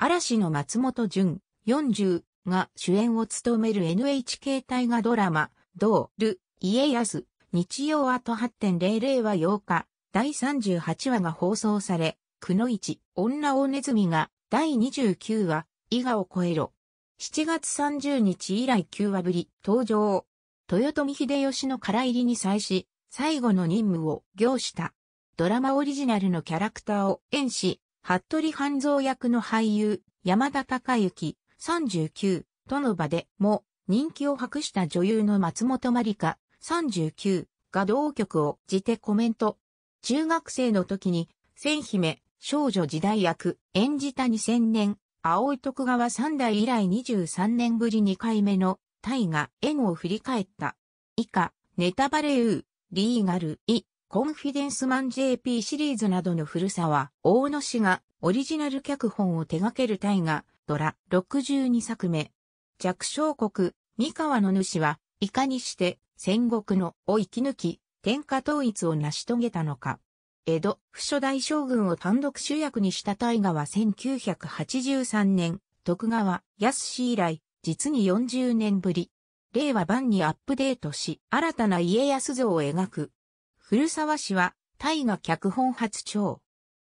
嵐の松本潤40が主演を務める NHK 大河ドラマ、ドール、家康、日曜あと8.00は8日、第38話が放送され、くのいち、女大ネズミが、第29話、伊賀を超えろ。7月30日以来9話ぶり、登場。豊臣秀吉の唐入りに際し、最後の任務を行した。ドラマオリジナルのキャラクターを演し、服部半蔵役の俳優、山田孝之、39、との場でも人気を博した女優の松本まりか、39、が同曲を辞てコメント。中学生の時に、千姫、少女時代役、演じた2000年、青い徳川三代以来23年ぶり2回目の、大河、縁を振り返った。以下、ネタバレー、リーガル、イ、コンフィデンスマン JP シリーズなどの古さは、大野氏がオリジナル脚本を手掛ける大河、ドラ62作目。弱小国、三河の主は、いかにして戦国のを生き抜き、天下統一を成し遂げたのか。江戸、不初代将軍を単独主役にした大河は1983年、徳川、安氏以来、実に40年ぶり。令和版にアップデートし、新たな家康像を描く。古沢氏は、大河脚本初長。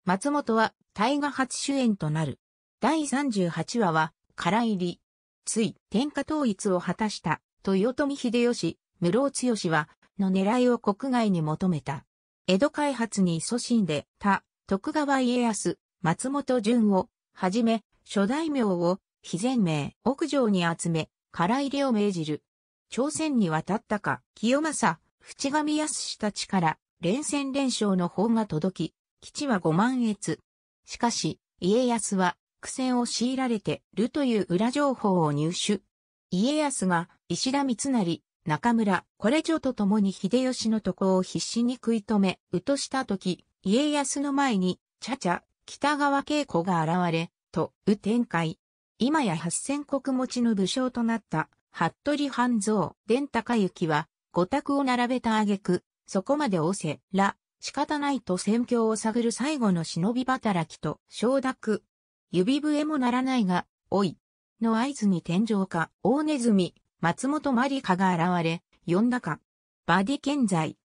松本は、大河初主演となる。第38話は、空入り。つい、天下統一を果たした、豊臣秀吉、室尾剛は、の狙いを国外に求めた。江戸開発に勤しんで、他、徳川家康、松本潤を、はじめ、諸大名を、非前名、屋上に集め、空入りを命じる。朝鮮に渡ったか、清正、淵上康氏たちから連戦連勝の方が届き、基地は5万越。しかし、家康は苦戦を強いられてるという裏情報を入手。家康が石田三成、中村、これ女と共に秀吉のとこを必死に食い止め、うとした時、家康の前に、ちゃちゃ、北川景子が現れ、と、う展開。今や八千国持ちの武将となった、服部半蔵、伝高行は、五択を並べた挙句、そこまで仰せら、仕方ないと戦況を探る最後の忍び働きと承諾。指笛もならないが、おい。の合図に天井か、大ネズミ、松本まりかが現れ、呼んだか。バディ健在。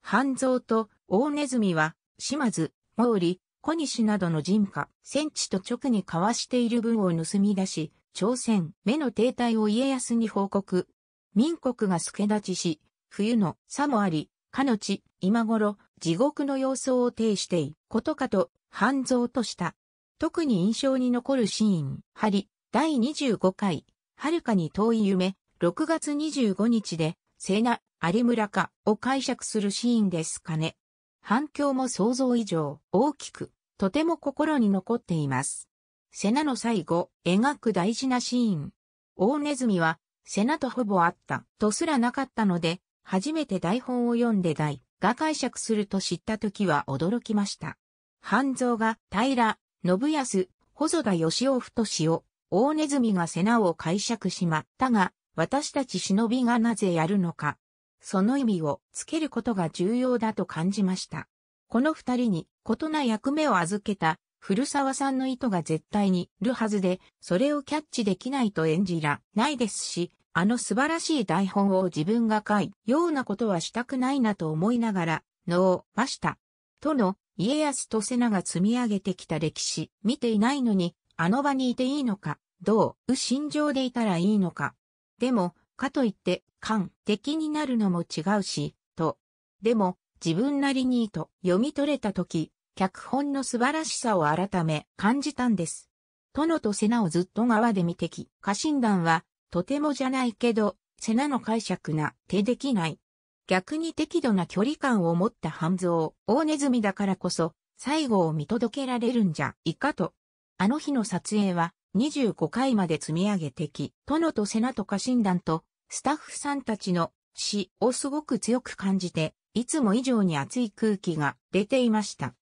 半蔵と大ネズミは、島津、毛利、小西などの人家、戦地と直に交わしている分を盗み出し、朝鮮、目の停滞を家康に報告、民国が助立ちし、冬の差もあり、かの地、今頃、地獄の様相を呈してい、ことかと、半蔵とした。特に印象に残るシーン、針、第25回、遥かに遠い夢、6月25日で、セナ、有村かを解釈するシーンですかね。反響も想像以上、大きく、とても心に残っています。セナの最後、描く大事なシーン。大ネズミは、セナとほぼあった、とすらなかったので、初めて台本を読んで台、が解釈すると知った時は驚きました。半蔵が平、信康、細田義夫と塩、大ネズミがセナを解釈しまったが、私たち忍びがなぜやるのか、その意味をつけることが重要だと感じました。この二人に異な役目を預けた古沢さんの意図が絶対にいるはずで、それをキャッチできないと演じらないですし、あの素晴らしい台本を自分が書い、ようなことはしたくないなと思いながら、のを、ました。との、家康と瀬名が積み上げてきた歴史、見ていないのに、あの場にいていいのか、どう、心情でいたらいいのか。でも、かといって、感、敵になるのも違うし、と。でも、自分なりにと読み取れた時、脚本の素晴らしさを改め感じたんです。殿と瀬名をずっと側で見てき、家臣団は、とてもじゃないけど、瀬名の解釈な手できない。逆に適度な距離感を持った半蔵、大ネズミだからこそ、最後を見届けられるんじゃいかと。あの日の撮影は25回まで積み上げてき、殿と瀬名と家臣団と、スタッフさんたちの死をすごく強く感じて、いつも以上に熱い空気が出ていました。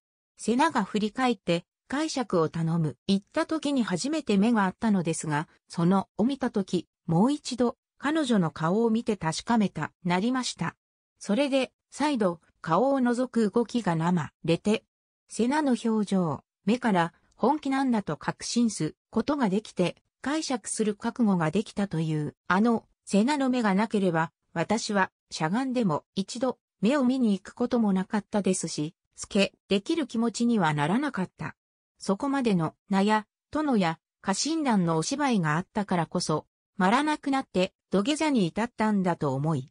瀬名が振り返って、解釈を頼む。行った時に初めて目があったのですが、その、を見た時、もう一度、彼女の顔を見て確かめた、なりました。それで、再度、顔を覗く動きが生、れて、瀬名の表情、目から、本気なんだと確信すことができて、解釈する覚悟ができたという、あの、瀬名の目がなければ、私は、しゃがんでも一度、目を見に行くこともなかったですし、付けできる気持ちにはならなかった。そこまでの、名や、殿や、家臣団のお芝居があったからこそ、まらなくなって、土下座に至ったんだと思い、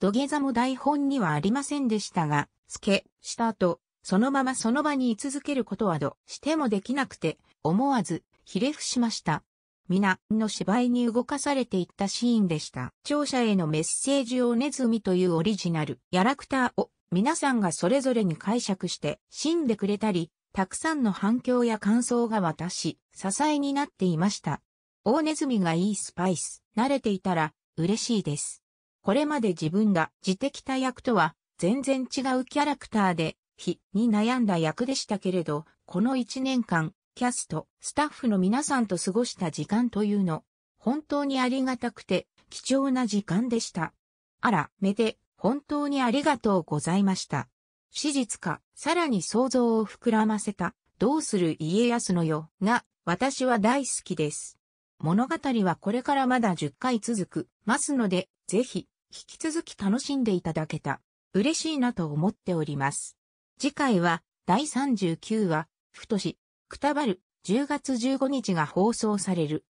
土下座も台本にはありませんでしたが、付けした後、そのままその場に居続けることはどしてもできなくて、思わず、ひれ伏しました。皆の芝居に動かされていったシーンでした。聴者へのメッセージをネズミというオリジナル、キャラクターを皆さんがそれぞれに解釈して死んでくれたり、たくさんの反響や感想が渡し、支えになっていました。大ネズミがいいスパイス、慣れていたら嬉しいです。これまで自分が自適。た役とは全然違うキャラクターで、非に悩んだ役でしたけれど、この一年間、キャスト、スタッフの皆さんと過ごした時間というの、本当にありがたくて、貴重な時間でした。あら、めで、本当にありがとうございました。史実か、さらに想像を膨らませた、どうする家康のよ、が、私は大好きです。物語はこれからまだ10回続く、ますので、ぜひ、引き続き楽しんでいただけた、嬉しいなと思っております。次回は、第39話、ふとし、くたばる、10月15日が放送される。